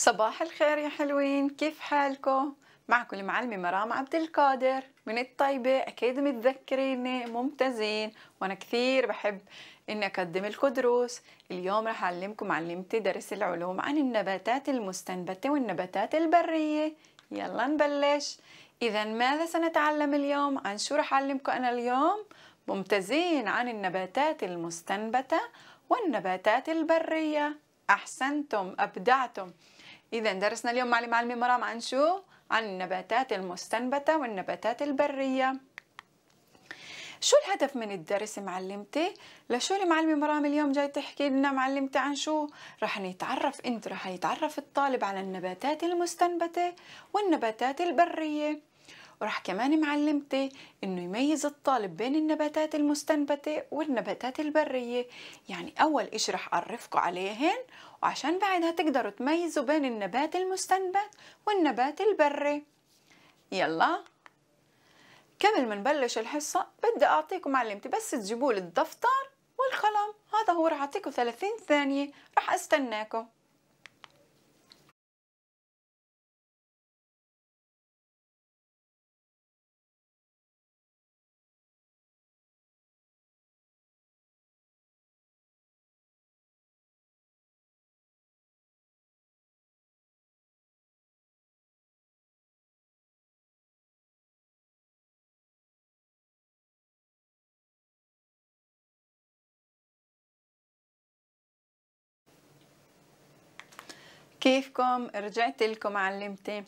صباح الخير يا حلوين كيف حالكم؟ معكم المعلمة مرام عبد القادر من الطيبة أكيد متذكريني ممتازين وأنا كثير بحب إني أقدم لكم دروس اليوم رح أعلمكم علمتي درس العلوم عن النباتات المستنبتة والنباتات البرية يلا نبلش إذا ماذا سنتعلم اليوم؟ عن شو رح أعلمكم أنا اليوم؟ ممتازين عن النباتات المستنبتة والنباتات البرية أحسنتم أبدعتم إذا درسنا اليوم معلم المعلمة مرام عن شو؟ عن النباتات المستنبتة والنباتات البرية شو الهدف من الدرس معلمتي؟ لشو اللي مرام اليوم جاي تحكي لنا معلمتي عن شو؟ رح نتعرف انت رح يتعرف الطالب على النباتات المستنبتة والنباتات البرية وراح كمان معلمتي انه يميز الطالب بين النباتات المستنبتة والنباتات البرية يعني اول اشي راح اعرفكم عليهن وعشان بعدها تقدروا تميزوا بين النبات المستنبت والنبات البري يلا قبل ما نبلش الحصة بدي أعطيكم معلمتي بس تجيبوا لي الدفتر والقلم هذا هو راح أعطيكم 30 ثانية راح أستناكم كيفكم رجعت لكم علمتي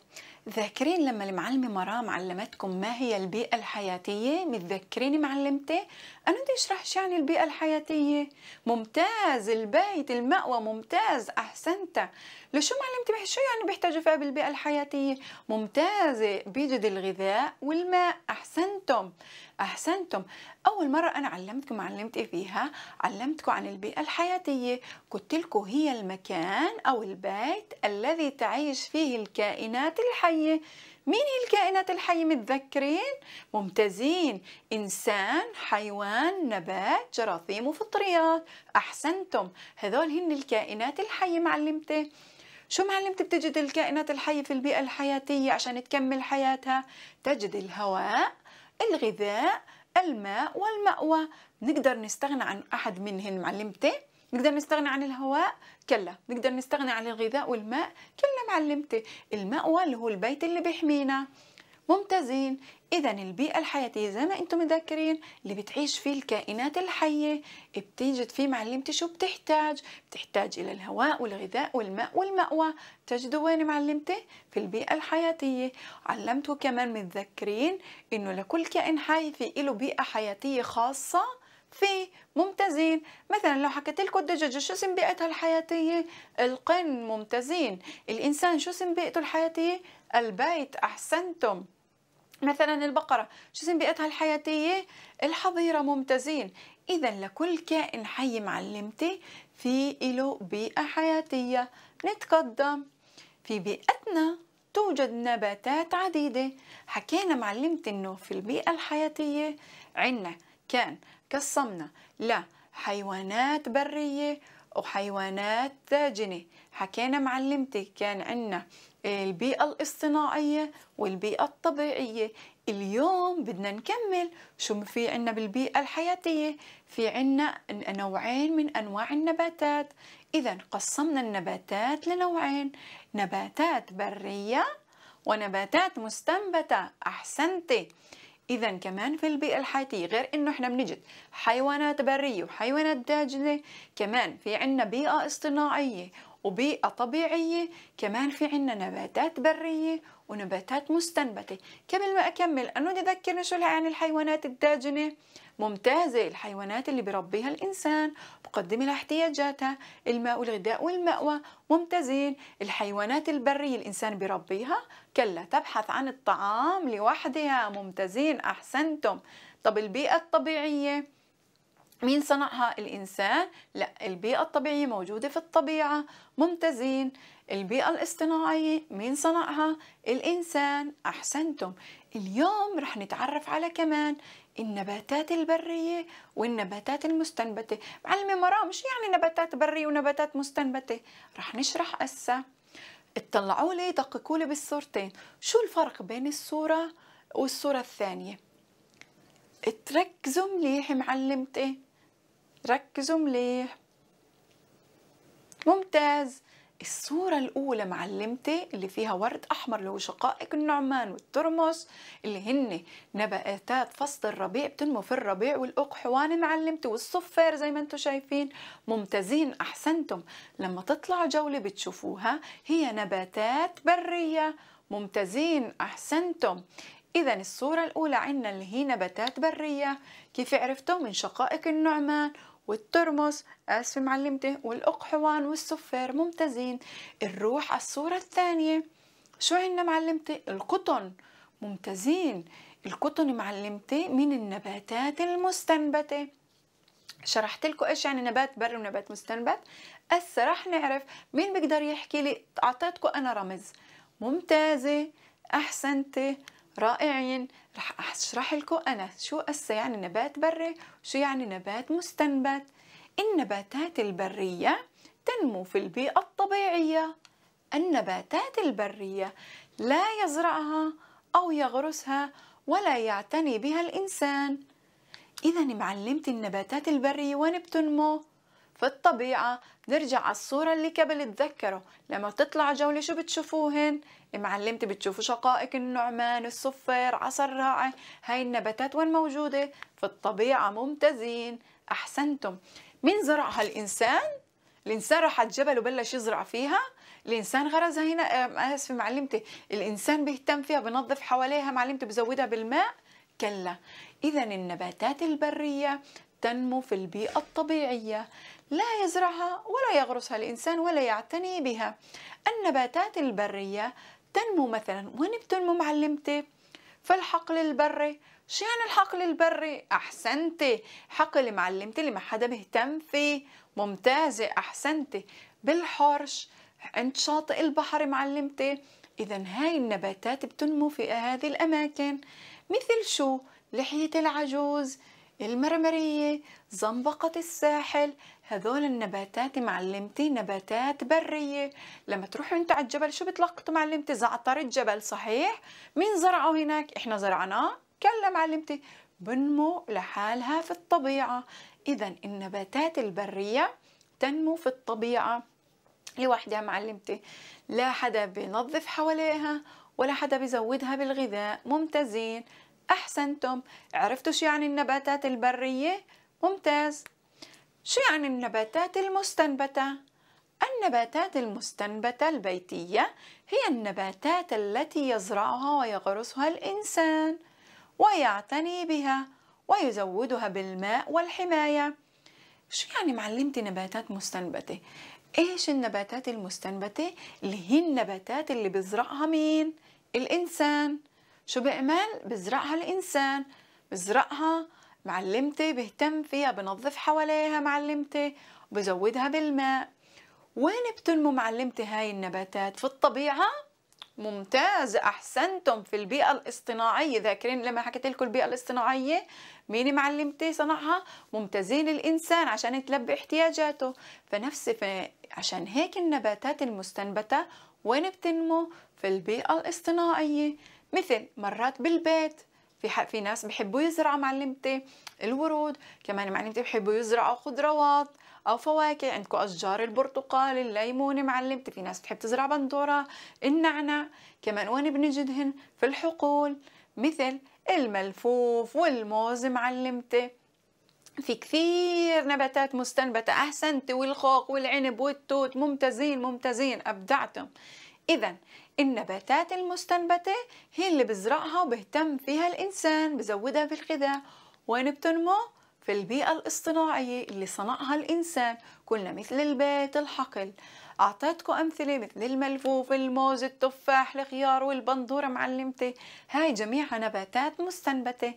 ذاكرين لما المعلمة مرام علمتكم ما هي البيئة الحياتية متذكرين معلمتي أنا بدي أشرح شو يعني البيئة الحياتية ممتاز البيت المأوى ممتاز أحسنت لشو معلمتي شو يعني بيحتاجوا فيها بالبيئة الحياتية ممتازة بيجد الغذاء والماء أحسنتم أحسنتم أول مرة أنا علمتكم علمتي فيها علمتكم عن البيئة الحياتية قلت لكم هي المكان أو البيت الذي تعيش فيه الكائنات الحية الحية مين هي الكائنات الحية متذكرين؟ ممتازين إنسان، حيوان، نبات، جراثيم وفطريات أحسنتم هذول هن الكائنات الحية معلمتي شو معلمتي بتجد الكائنات الحية في البيئة الحياتية عشان تكمل حياتها؟ تجد الهواء، الغذاء، الماء والمأوى نقدر نستغنى عن أحد منهن معلمتي؟ نقدر نستغنى عن الهواء كلا نقدر نستغنى عن الغذاء والماء كلنا معلمتي المأوى اللي هو البيت اللي بيحمينا ممتازين اذا البيئه الحياتيه زي ما انتم متذكرين اللي بتعيش فيه الكائنات الحيه بتجد فيه معلمتي شو بتحتاج بتحتاج الى الهواء والغذاء والماء والمأوى تجدوا وين معلمتي في البيئه الحياتيه علمتوا كمان متذكرين انه لكل كائن حي في له بيئه حياتيه خاصه في ممتازين مثلا لو حكيت لكم الدجاجه شو سمبيئتها الحياتيه القن ممتازين الانسان شو سمبيئته الحياتيه البيت احسنتم مثلا البقرة شو سمبيئتها الحياتية؟ الحظيرة ممتازين إذا لكل كائن حي معلمتي في له بيئة حياتية نتقدم في بيئتنا توجد نباتات عديدة حكينا معلمتي إنه في البيئة الحياتية عندنا كان قسمنا لحيوانات برية وحيوانات داجنة حكينا معلمتي كان عنا البيئة الاصطناعية والبيئة الطبيعية اليوم بدنا نكمل شو في عنا بالبيئة الحياتية في عنا نوعين من أنواع النباتات إذا قسمنا النباتات لنوعين نباتات برية ونباتات مستنبتة أحسنتي اذا كمان في البيئه الحياتيه غير انه احنا بنجد حيوانات بريه وحيوانات داجنه كمان في عنا بيئه اصطناعيه وبيئة طبيعية كمان في عنا نباتات برية ونباتات مستنبتة قبل ما أكمل أنو تذكرني شو عن الحيوانات الداجنة ممتازة الحيوانات اللي بربيها الإنسان مقدمة احتياجاتها الماء والغذاء والمأوى ممتازين الحيوانات البرية الإنسان بربيها كلا تبحث عن الطعام لوحدها ممتازين أحسنتم طب البيئة الطبيعية مين صنعها الإنسان؟ لا البيئة الطبيعية موجودة في الطبيعة ممتازين البيئة الاصطناعية مين صنعها؟ الإنسان أحسنتم اليوم رح نتعرف على كمان النباتات البرية والنباتات المستنبتة معلمة مرام شو يعني نباتات برية ونباتات مستنبتة؟ رح نشرح هسا اطلعوا لي دققوا لي بالصورتين شو الفرق بين الصورة والصورة الثانية تركزوا مليح معلمتي ركزوا مليح ممتاز الصورة الأولى معلمتي اللي فيها ورد أحمر اللي هو شقائق النعمان والترمس اللي هن نباتات فصل الربيع بتنمو في الربيع والأقحوان معلمتي والصفير زي ما انتم شايفين ممتازين أحسنتم لما تطلع جولة بتشوفوها هي نباتات برية ممتازين أحسنتم إذا الصورة الأولى عندنا اللي هي نباتات برية كيف عرفتوا من شقائق النعمان والترمس آسفة معلمتي والأقحوان والسفير ممتازين نروح على الصورة الثانية شو عندنا معلمتي القطن ممتازين القطن معلمتي من النباتات المستنبته شرحت لكم ايش يعني نبات بري ونبات مستنبت هسه رح نعرف مين بيقدر يحكي لي اعطيتكم انا رمز ممتازه احسنتي رائعين رح أشرح لكم أنا شو أسا يعني نبات بري وشو يعني نبات مستنبت النباتات البرية تنمو في البيئة الطبيعية النباتات البرية لا يزرعها أو يغرسها ولا يعتني بها الإنسان إذا معلمتي النباتات البرية وين بتنمو؟ في الطبيعة نرجع على الصورة اللي قبل تذكروا لما تطلع جولة شو بتشوفوهن؟ معلمتي بتشوفوا شقائق النعمان الصفير عسل الراعي هاي النباتات وين موجودة في الطبيعة ممتازين أحسنتم مين زرعها الإنسان الإنسان راح على الجبل وبلش يزرع فيها الانسان غرزها هنا آه، آه، اسفه معلمتي الانسان بيهتم فيها بنظف حواليها معلمتي بزودها بالماء كلا اذا النباتات البريه تنمو في البيئه الطبيعيه لا يزرعها ولا يغرسها الانسان ولا يعتني بها النباتات البريه تنمو مثلا وين بتنمو معلمتي في الحقل البري شو يعني الحقل البري احسنتي حقل معلمتي اللي ما حدا مهتم فيه ممتازه احسنتي بالحرش عند شاطئ البحر معلمتي اذا هاي النباتات بتنمو في هذه الاماكن مثل شو لحيه العجوز المرمريه زنبقه الساحل هذول النباتات معلمتي نباتات برية لما تروحوا انتوا على الجبل شو بتلقطوا معلمتي زعتر الجبل صحيح مين زرعه هناك احنا زرعناه كلا معلمتي بنمو لحالها في الطبيعة إذا النباتات البرية تنمو في الطبيعة لوحدها معلمتي لا حدا بينظف حواليها ولا حدا بيزودها بالغذاء ممتازين أحسنتم عرفتوا شو يعني النباتات البرية ممتاز شو يعني النباتات المستنبتة؟ النباتات المستنبتة البيتية هي النباتات التي يزرعها ويغرسها الإنسان ويعتني بها ويزودها بالماء والحماية شو يعني معلمتي نباتات مستنبتة؟ إيش النباتات المستنبتة؟ اللي هي النباتات اللي بزرعها مين؟ الإنسان شو بيعمل؟ بزرعها الإنسان بزرعها معلمتي بهتم فيها بنظف حواليها معلمتي بزودها بالماء وين بتنمو معلمتي هاي النباتات في الطبيعة ممتاز احسنتم في البيئه الاصطناعيه ذاكرين لما حكيت لكم البيئه الاصطناعيه مين معلمتي صنعها ممتازين الانسان عشان يتلبي احتياجاته فنفس عشان هيك النباتات المستنبته وين بتنمو في البيئه الاصطناعيه مثل مرات بالبيت في حق في ناس بحبوا يزرعوا معلمتي الورود كمان معلمتي بحبوا يزرعوا خضروات او فواكه عندكم اشجار البرتقال الليمون معلمتي في ناس بتحب تزرع بندوره النعنع كمان وين بنجدهن في الحقول مثل الملفوف والموز معلمتي في كثير نباتات مستنبتة أحسنت والخوخ والعنب والتوت ممتازين ممتازين أبدعتم إذا النباتات المستنبتة هي اللي بزرعها وبهتم فيها الإنسان بزودها في الغذاء وين بتنمو؟ في البيئة الاصطناعية اللي صنعها الإنسان كلنا مثل البيت الحقل أعطيتكم أمثلة مثل الملفوف الموز التفاح الخيار والبندورة معلمتي هاي جميعها نباتات مستنبتة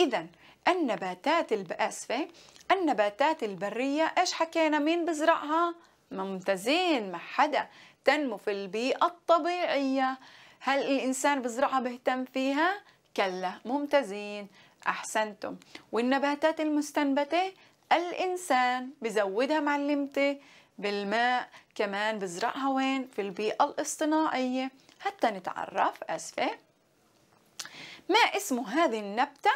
إذا النباتات البأسفة النباتات البرية إيش حكينا مين بزرعها؟ ممتازين ما حدا تنمو في البيئة الطبيعية هل الإنسان بزرعها بيهتم فيها؟ كلا ممتازين أحسنتم والنباتات المستنبتة الإنسان بزودها معلمتي بالماء كمان بزرعها وين؟ في البيئة الاصطناعية حتى نتعرف أسفة ما اسم هذه النبتة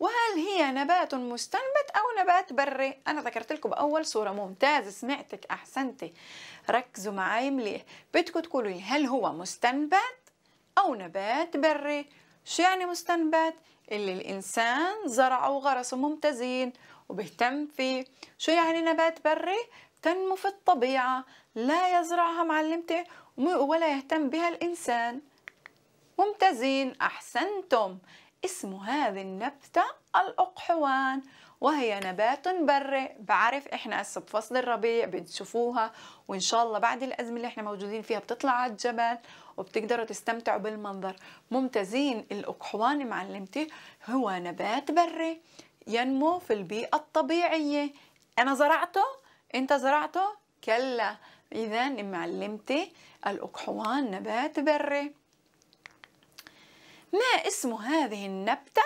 وهل هي نبات مستنبت أو نبات بري أنا ذكرت لكم بأول صورة ممتازة سمعتك أحسنتي ركزوا معاي مليح بدكم تقولوا لي هل هو مستنبت أو نبات بري شو يعني مستنبت اللي الإنسان زرعه وغرسه ممتازين وبيهتم فيه شو يعني نبات بري تنمو في الطبيعة لا يزرعها معلمتي ولا يهتم بها الإنسان ممتازين أحسنتم اسم هذه النبتة الأقحوان وهي نبات بري بعرف احنا هسه بفصل الربيع بتشوفوها وان شاء الله بعد الازمه اللي احنا موجودين فيها بتطلع على الجبل وبتقدروا تستمتعوا بالمنظر ممتازين الاقحوان معلمتي هو نبات بري ينمو في البيئه الطبيعيه انا زرعته انت زرعته كلا اذا معلمتي الاقحوان نبات بري ما اسم هذه النبتة؟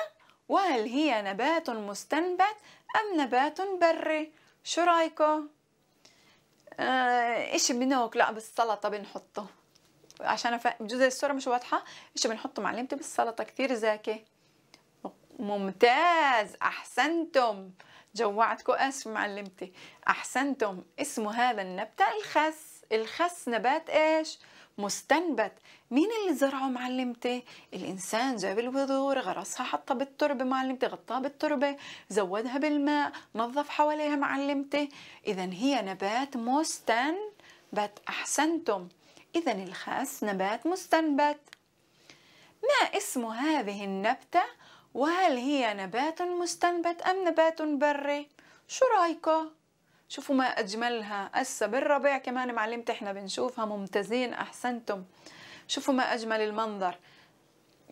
وهل هي نبات مستنبت أم نبات بري؟ شو رايكم؟ آه بنوك لا بالسلطة بنحطه عشان أف... بجوز الصورة مش واضحة إشي بنحطه معلمتي بالسلطة كتير زاكي ممتاز أحسنتم جوعتكم اسف معلمتي احسنتم اسم هذا النبته الخس الخس نبات ايش مستنبت مين اللي زرعه معلمتي الانسان جاب البذور غرسها حطها بالتربه معلمتي غطاها بالتربه زودها بالماء نظف حواليها معلمتي اذا هي نبات مستنبت احسنتم اذا الخس نبات مستنبت ما اسم هذه النبته وهل هي نبات مستنبت ام نبات بري شو رايكم شوفوا ما أجملها أسا بالربيع كمان معلمت إحنا بنشوفها ممتازين أحسنتم شوفوا ما أجمل المنظر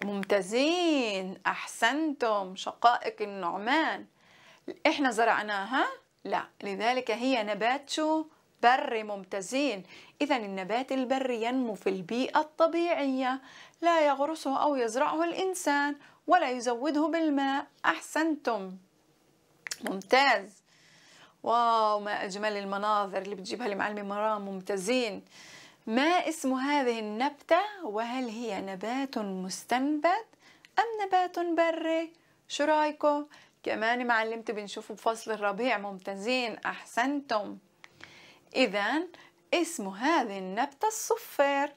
ممتازين أحسنتم شقائق النعمان إحنا زرعناها لا لذلك هي نبات شو بري ممتازين إذا النبات البري ينمو في البيئة الطبيعية لا يغرسه أو يزرعه الإنسان ولا يزوده بالماء أحسنتم ممتاز واو ما أجمل المناظر اللي بتجيبها المعلمة مرام ممتازين ما اسم هذه النبتة وهل هي نبات مستنبت أم نبات بري شو رايكم كمان معلمتي بنشوفه بفصل الربيع ممتازين أحسنتم إذا اسم هذه النبتة الصفير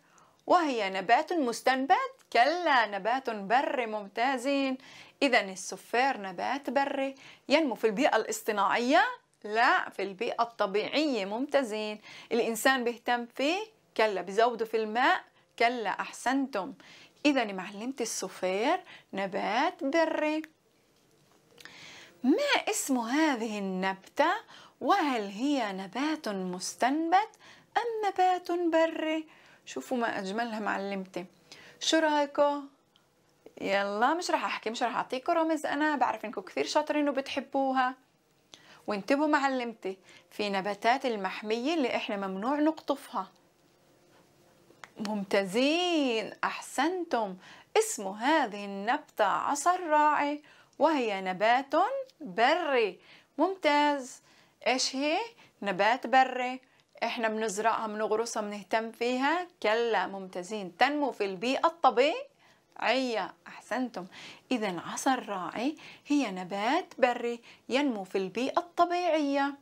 وهي نبات مستنبت كلا نبات بري ممتازين إذا الصفير نبات بري ينمو في البيئة الاصطناعية لا في البيئة الطبيعية ممتازين الإنسان بيهتم فيه كلا بزوده في الماء كلا أحسنتم إذا معلمتي الصفير نبات بري ما اسم هذه النبتة وهل هي نبات مستنبت أم نبات بري شوفوا ما أجملها معلمتي شو رايكو يلا مش رح أحكي مش رح أعطيكم رمز أنا بعرف إنكم كثير شاطرين وبتحبوها وانتبهوا معلمتي في نباتات المحمية اللي احنا ممنوع نقطفها ممتازين أحسنتم اسم هذه النبتة عصا راعي وهي نبات بري ممتاز ايش هي نبات بري احنا بنزرعها بنغرسها بنهتم فيها كلا ممتازين تنمو في البيئة الطبيعية عيا أحسنتم إذا عصا الراعي هي نبات بري ينمو في البيئة الطبيعية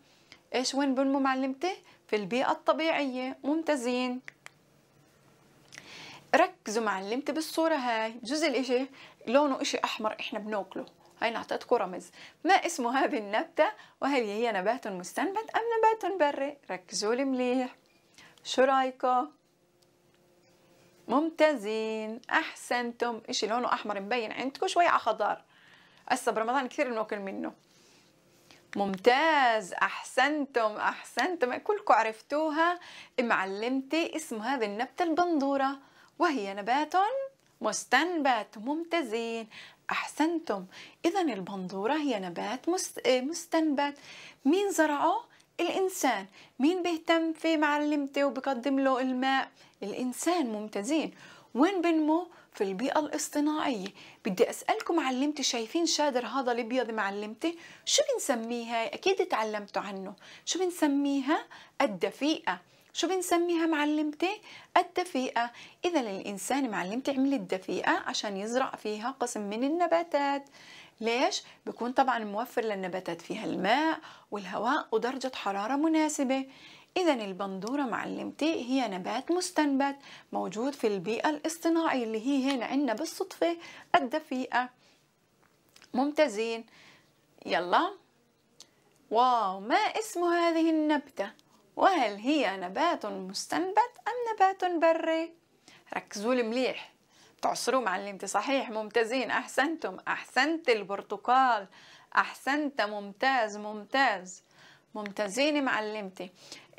إيش وين بنمو معلمتي؟ في البيئة الطبيعية ممتازين ركزوا معلمتي بالصورة هاي بجوز الإشي لونه إشي أحمر إحنا بناكله هاي نعطيتكم رمز ما اسمه هذه النبتة وهل هي نبات مستنبت أم نبات بري ركزوا لي مليح شو رايكم ممتازين احسنتم اشي لونه احمر مبين عندكم شوي على خضار هسه برمضان كثير بناكل منه ممتاز احسنتم احسنتم كلكم عرفتوها معلمتي اسم هذه النبته البندوره وهي نبات مستنبت ممتازين احسنتم اذا البندوره هي نبات آه، مستنبت مين زرعه الانسان مين بيهتم في معلمته وبقدم له الماء الإنسان ممتازين وين بنمو في البيئة الاصطناعية بدي أسألكم علمتي شايفين شادر هذا الأبيض معلمتي شو بنسميها أكيد تعلمتوا عنه شو بنسميها الدفيئة شو بنسميها معلمتي؟ الدفيئة إذا الإنسان معلمتي عملت دفيئة عشان يزرع فيها قسم من النباتات ليش؟ بكون طبعا موفر للنباتات فيها الماء والهواء ودرجة حرارة مناسبة إذا البندورة معلمتي هي نبات مستنبت موجود في البيئة الاصطناعية اللي هي هنا عندنا بالصدفة الدفيئة ممتازين يلا واو ما اسم هذه النبتة وهل هي نبات مستنبت أم نبات بري ركزوا لي مليح تعصروا معلمتي صحيح ممتازين أحسنتم أحسنت البرتقال أحسنت ممتاز ممتاز ممتازين معلمتي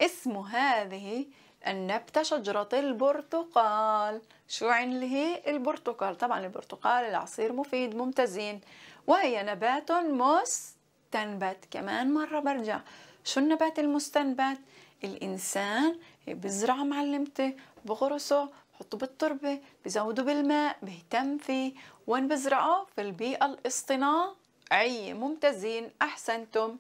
اسم هذه النبتة شجرة البرتقال شو عن اللي هي البرتقال طبعا البرتقال العصير مفيد ممتازين وهي نبات مستنبت كمان مرة برجع شو النبات المستنبت الإنسان بزرع معلمته بغرسه بحطه بالتربة بزوده بالماء بيهتم فيه وين بزرعه في البيئة الاصطناعية ممتازين أحسنتم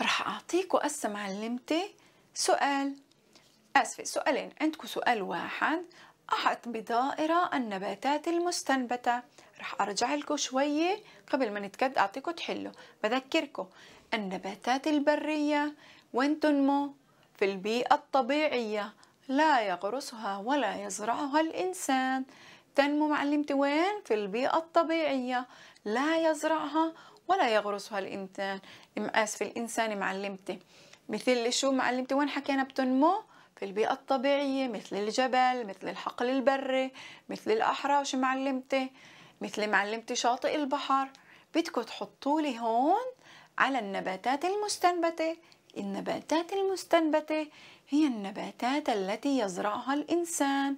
رح أعطيك وأسا معلمتي سؤال آسفة سؤالين عندكم سؤال واحد أحط بدائرة النباتات المستنبتة رح أرجع لكم شوية قبل ما نتكد أعطيكم تحلوا بذكركم النباتات البرية وين تنمو؟ في البيئة الطبيعية لا يغرسها ولا يزرعها الإنسان تنمو معلمتي وين؟ في البيئة الطبيعية لا يزرعها ولا يغرسها الإنسان آسف الإنسان معلمته مثل شو معلمتي وين حكينا بتنمو في البيئة الطبيعية مثل الجبل مثل الحقل البري مثل الأحراش معلمتي مثل معلمتي شاطئ البحر بدكم تحطوا لي هون على النباتات المستنبتة النباتات المستنبتة هي النباتات التي يزرعها الإنسان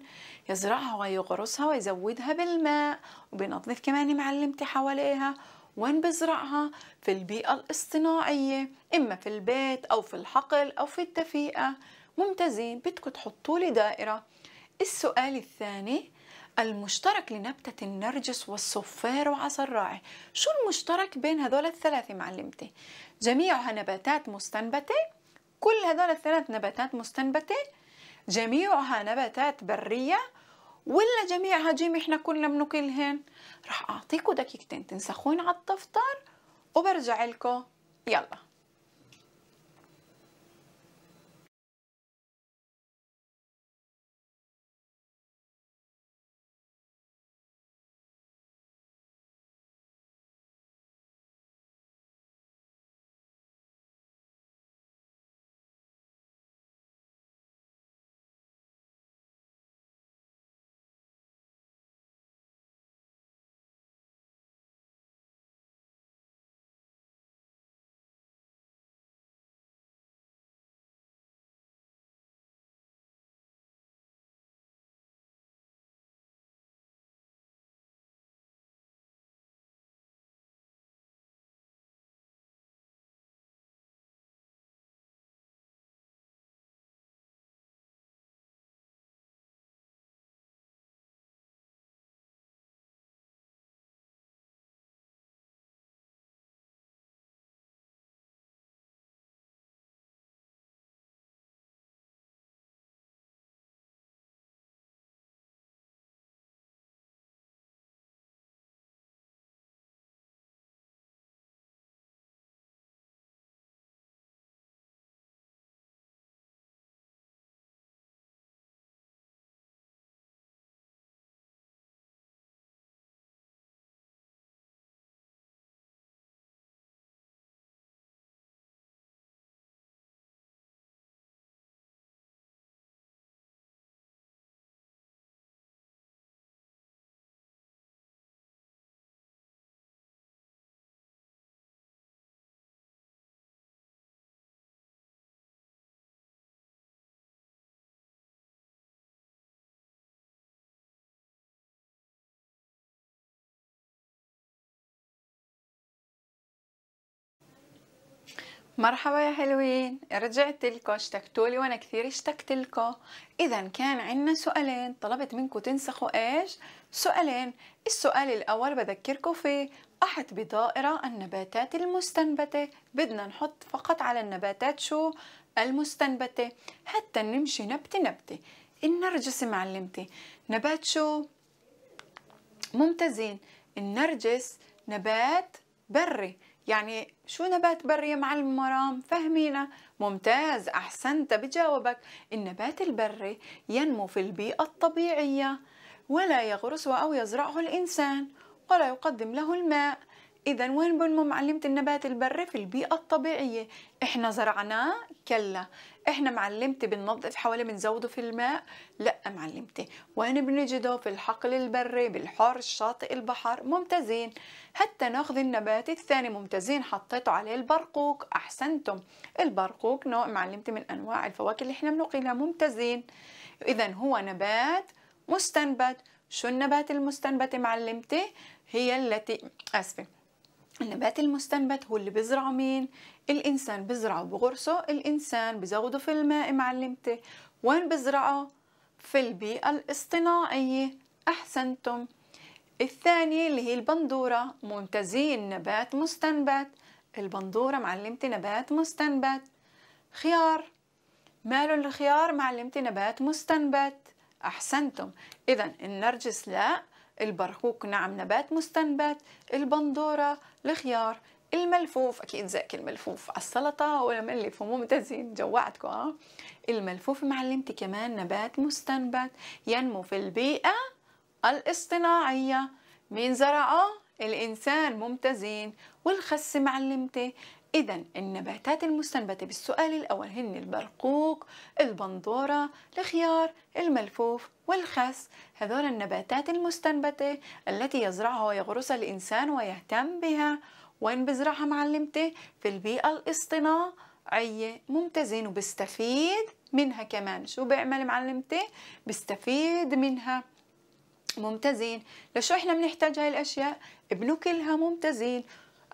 يزرعها ويغرسها ويزودها بالماء وبينظف كمان معلمتي حواليها وين بزرعها في البيئة الاصطناعية إما في البيت أو في الحقل أو في الدفيئة ممتازين بدكم تحطوا لي دائرة السؤال الثاني المشترك لنبتة النرجس والصفير وعسل الراعي شو المشترك بين هذول الثلاثة معلمتي؟ جميعها نباتات مستنبتة كل هذول الثلاث نباتات مستنبتة جميعها نباتات برية ولا جميعها جيم احنا كلنا بنكلهن رح اعطيكم دقيقتين تنسخون على التفطر وبرجع لكم يلا مرحبا يا حلوين رجعت لكم اشتقتوا لي وانا كثير اشتقت لكم اذا كان عندنا سؤالين طلبت منكم تنسخوا ايش سؤالين السؤال الاول بذكركم فيه احط بدائره النباتات المستنبته بدنا نحط فقط على النباتات شو المستنبته حتى نمشي نبته نبته النرجس معلمتي نبات شو ممتازين النرجس نبات بري يعني شو نبات بري يا معلم مرام فهمينا ممتاز أحسنت بجاوبك النبات البري ينمو في البيئة الطبيعية ولا يغرسه أو يزرعه الإنسان ولا يقدم له الماء اذا وين بنمو معلمه النبات البري في البيئه الطبيعيه احنا زرعناه كلا احنا معلمتي بننظف حوالي بنزوده في الماء لا معلمتي وين بنجده في الحقل البري بالحر الشاطئ، البحر ممتازين حتى ناخذ النبات الثاني ممتازين حطيته عليه البرقوق احسنتم البرقوق نوع معلمتي من انواع الفواكه اللي احنا بنقيلها ممتازين اذا هو نبات مستنبت شو النبات المستنبت معلمتي هي التي اسفه النبات المستنبت هو اللي بيزرعه مين الانسان بيزرعه بغرسه الانسان بزوده في الماء معلمته وين بيزرعه في البيئة الاصطناعية أحسنتم الثانية اللي هي البندورة ممتازين نبات مستنبت البندورة معلمتي نبات مستنبت خيار ماله الخيار معلمتي نبات مستنبت أحسنتم إذا النرجس لا البرقوق نعم نبات مستنبت البندورة الخيار الملفوف اكيد زاك الملفوف على السلطه والملف ممتازين جوعتكم اه الملفوف معلمتي كمان نبات مستنبت ينمو في البيئه الاصطناعيه مين زرعه الانسان ممتازين والخس معلمتي إذا النباتات المستنبتة بالسؤال الأول هن البرقوق، البندورة، الخيار، الملفوف، والخس هذول النباتات المستنبتة التي يزرعها ويغرسها الإنسان ويهتم بها وين بزرعها معلمتي؟ في البيئة الاصطناعية ممتازين وبستفيد منها كمان شو بيعمل معلمتي؟ بستفيد منها ممتازين لشو احنا بنحتاج هاي الأشياء؟ بنكلها ممتازين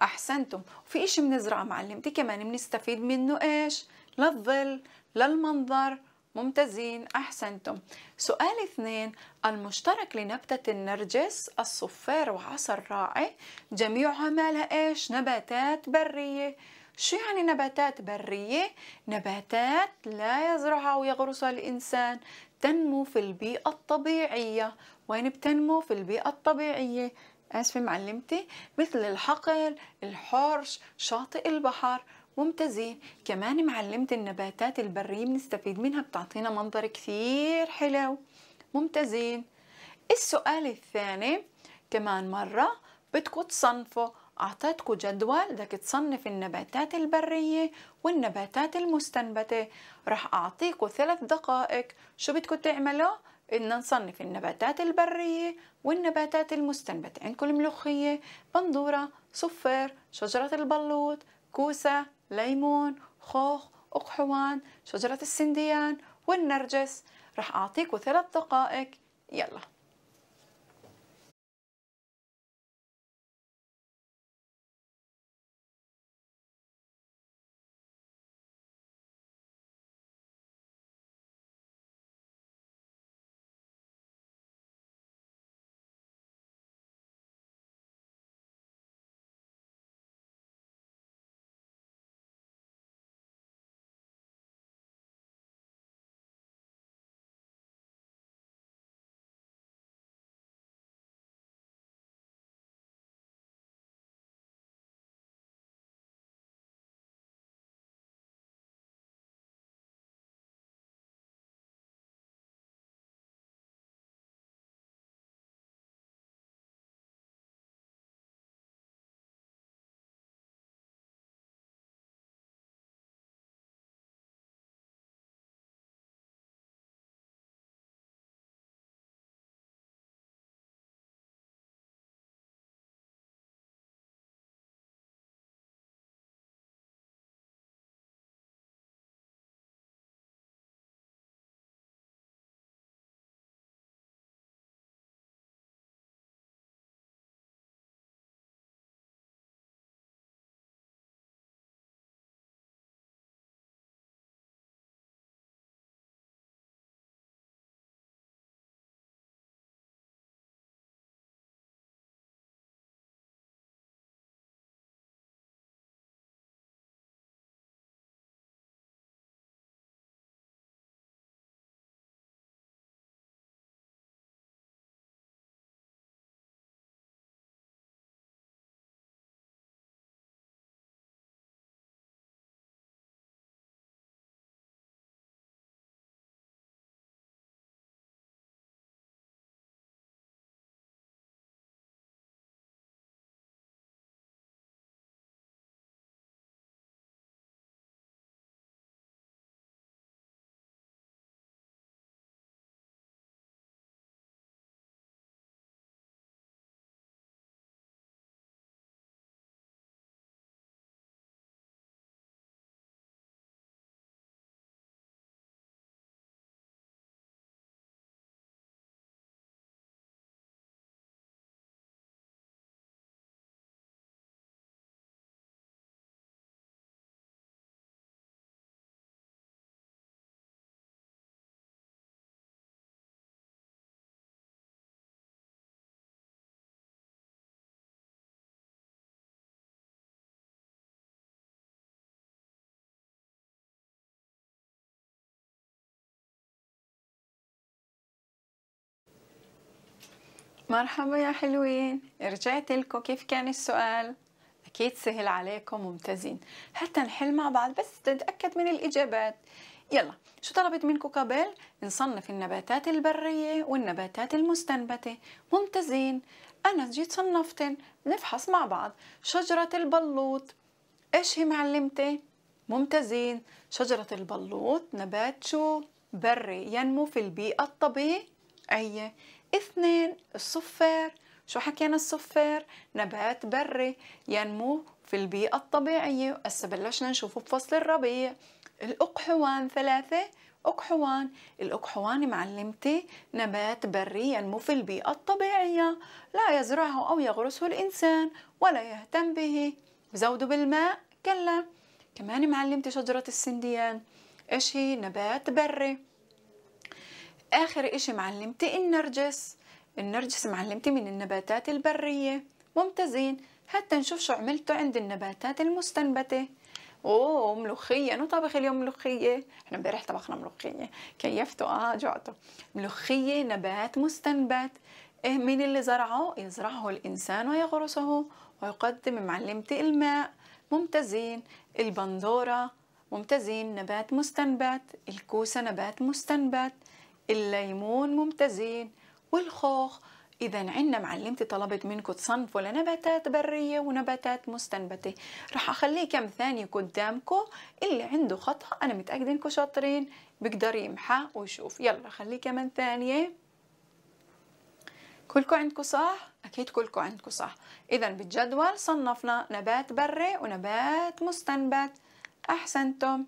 احسنتم وفي اشي بنزرعه معلمتي كمان بنستفيد منه ايش للظل للمنظر ممتازين أحسنتم سؤال اثنين المشترك لنبتة النرجس الصفار وعصا الراعي جميعها مالها إيش نباتات برية شو يعني نباتات برية؟ نباتات لا يزرعها ويغرسها الإنسان تنمو في البيئة الطبيعية وين بتنمو في البيئة الطبيعية آسفة معلمتي مثل الحقل الحرش شاطئ البحر ممتازين كمان معلمتي النباتات البرية بنستفيد منها بتعطينا منظر كثير حلو ممتازين السؤال الثاني كمان مرة بدكم تصنفوا أعطيتكم جدول بدك تصنف النباتات البرية والنباتات المستنبتة رح أعطيكم ثلاث دقائق شو بدكم تعملوا بدنا نصنف النباتات البرية والنباتات المستنبتة عندكم الملوخية بندورة صفير شجرة البلوط كوسة ليمون خوخ أقحوان شجرة السنديان والنرجس رح أعطيكم ثلاث دقائق يلا مرحبا يا حلوين رجعت لكم كيف كان السؤال اكيد سهل عليكم ممتازين حتى نحل مع بعض بس تتأكد من الاجابات يلا شو طلبت منكم قبل نصنف النباتات البريه والنباتات المستنبته ممتازين انا جيت صنفتن نفحص مع بعض شجره البلوط ايش هي معلمتي ممتازين شجره البلوط نبات شو بري ينمو في البيئه الطبيعيه اثنين الصفار شو حكينا الصفار نبات بري ينمو في البيئة الطبيعية هسه بلشنا نشوفه بفصل الربيع الأقحوان ثلاثة أقحوان الأقحوان معلمتي نبات بري ينمو في البيئة الطبيعية لا يزرعه أو يغرسه الإنسان ولا يهتم به بزوده بالماء كلا كمان معلمتي شجرة السنديان إيش هي نبات بري آخر إشي معلمتي النرجس النرجس معلمتي من النباتات البرية ممتازين حتى نشوف شو عملتوا عند النباتات المستنبتة اوه ملوخية طبخ اليوم ملوخية احنا امبارح طبخنا ملوخية كيفتوا اه جعتوا ملوخية نبات مستنبت إيه مين اللي زرعه يزرعه الإنسان ويغرسه ويقدم معلمتي الماء ممتازين البندورة ممتازين نبات مستنبت الكوسة نبات مستنبت الليمون ممتازين والخوخ إذا عندنا معلمتي طلبت منكم تصنفوا لنباتات برية ونباتات مستنبتة راح أخليه كم ثانية قدامكم اللي عنده خطأ أنا متأكدة إنكم شاطرين بيقدر يمحى ويشوف يلا خليه كمان ثانية كلكم عندكم صح؟ أكيد كلكم عندكم صح إذا بالجدول صنفنا نبات بري ونبات مستنبت أحسنتم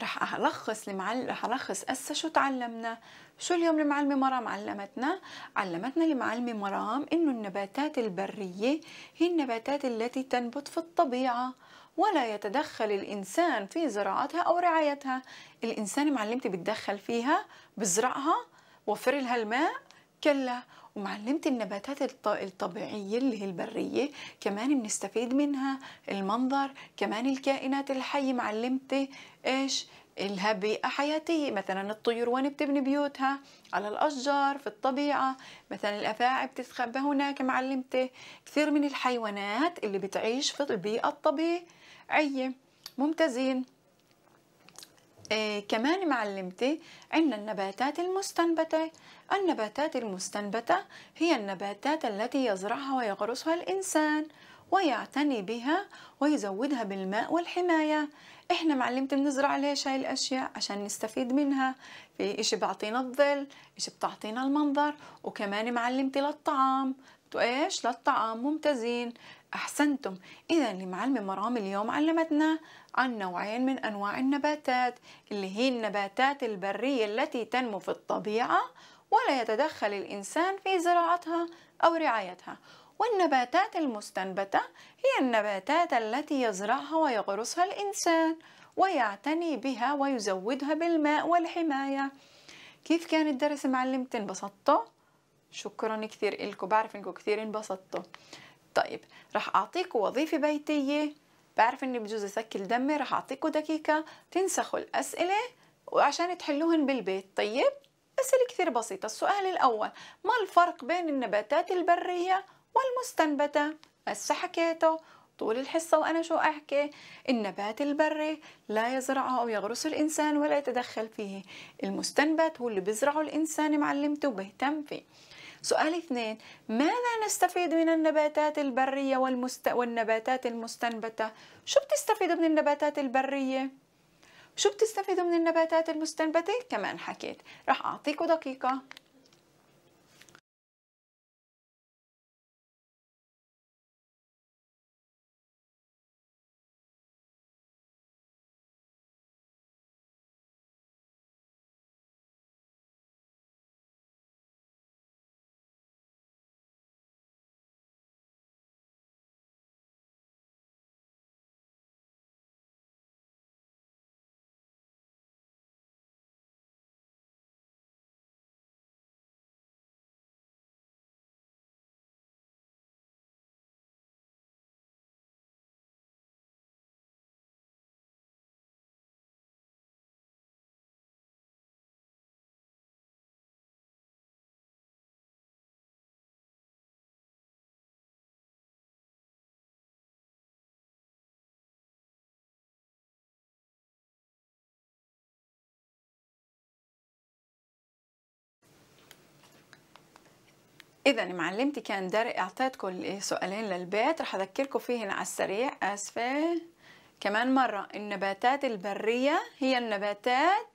راح ألخص لمعلم رح ألخص أسا شو تعلمنا شو اليوم المعلمة مرام علمتنا؟ علمتنا المعلمة مرام إنه النباتات البرية هي النباتات التي تنبت في الطبيعة ولا يتدخل الإنسان في زراعتها أو رعايتها الإنسان معلمتي بتدخل فيها بزرعها وفر لها الماء كلا ومعلمتي النباتات الطبيعية اللي هي البرية كمان بنستفيد منها المنظر كمان الكائنات الحية معلمتي إيش إلها بيئة حياتية مثلا الطيور وين بتبني بيوتها على الأشجار في الطبيعة مثلا الأفاعي بتتخبى هناك معلمتي كثير من الحيوانات اللي بتعيش في البيئة الطبيعية ممتازين إيه كمان معلمتي عندنا النباتات المستنبتة النباتات المستنبتة هي النباتات التي يزرعها ويغرسها الإنسان ويعتني بها ويزودها بالماء والحماية احنا معلمتي بنزرع ليش هاي الاشياء عشان نستفيد منها في اشي بعطينا الظل اشي بتعطينا المنظر وكمان معلمتي للطعام ايش للطعام ممتازين احسنتم اذا المعلمة مرام اليوم علمتنا عن نوعين من انواع النباتات اللي هي النباتات البرية التي تنمو في الطبيعة ولا يتدخل الانسان في زراعتها او رعايتها والنباتات المستنبتة هي النباتات التي يزرعها ويغرسها الإنسان ويعتني بها ويزودها بالماء والحماية كيف كان الدرس معلمتي انبسطتوا؟ شكرا كثير لكم بعرف إنكم كثير انبسطتوا طيب رح أعطيكم وظيفة بيتية بعرف إني بجوز أسكل دمي رح أعطيكم دقيقة تنسخوا الأسئلة وعشان تحلوهن بالبيت طيب؟ أسئلة كثير بسيطة السؤال الأول ما الفرق بين النباتات البرية والمستنبتة بس حكيته طول الحصة وأنا شو أحكي النبات البري لا يزرعه أو يغرس الإنسان ولا يتدخل فيه المستنبت هو اللي بزرعه الإنسان معلمته وبهتم فيه سؤال اثنين ماذا نستفيد من النباتات البرية والمست... والنباتات المستنبتة شو بتستفيدوا من النباتات البرية؟ شو بتستفيدوا من النباتات المستنبتة؟ كمان حكيت رح أعطيكم دقيقة اذا معلمتي كان داري اعطيتكم إيه، سؤالين للبيت رح اذكركم فيهن على السريع اسفه كمان مره النباتات البريه هي النباتات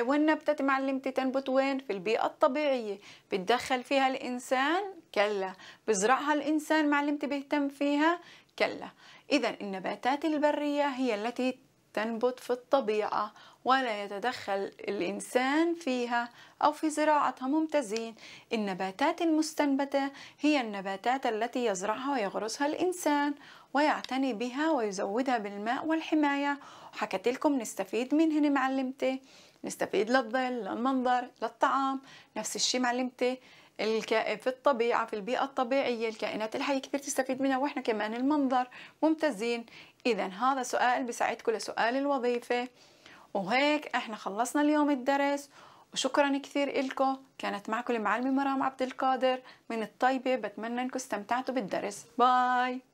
والنبتة معلمتي تنبت وين؟ في البيئة الطبيعية بتدخل فيها الإنسان؟ كلا بزرعها الإنسان معلمتي بيهتم فيها؟ كلا إذا النباتات البرية هي التي تنبت في الطبيعة ولا يتدخل الإنسان فيها أو في زراعتها ممتازين النباتات المستنبتة هي النباتات التي يزرعها ويغرسها الإنسان ويعتني بها ويزودها بالماء والحماية وحكت لكم نستفيد من هنا معلمتي نستفيد للظل للمنظر للطعام نفس الشيء معلمتي الكائن في الطبيعة في البيئة الطبيعية الكائنات الحية كثير تستفيد منها وإحنا كمان المنظر ممتازين إذا هذا سؤال بساعدكم لسؤال الوظيفة وهيك إحنا خلصنا اليوم الدرس وشكرا كثير إلكم كانت معكم المعلمة مرام عبد القادر من الطيبة بتمنى إنكم استمتعتوا بالدرس باي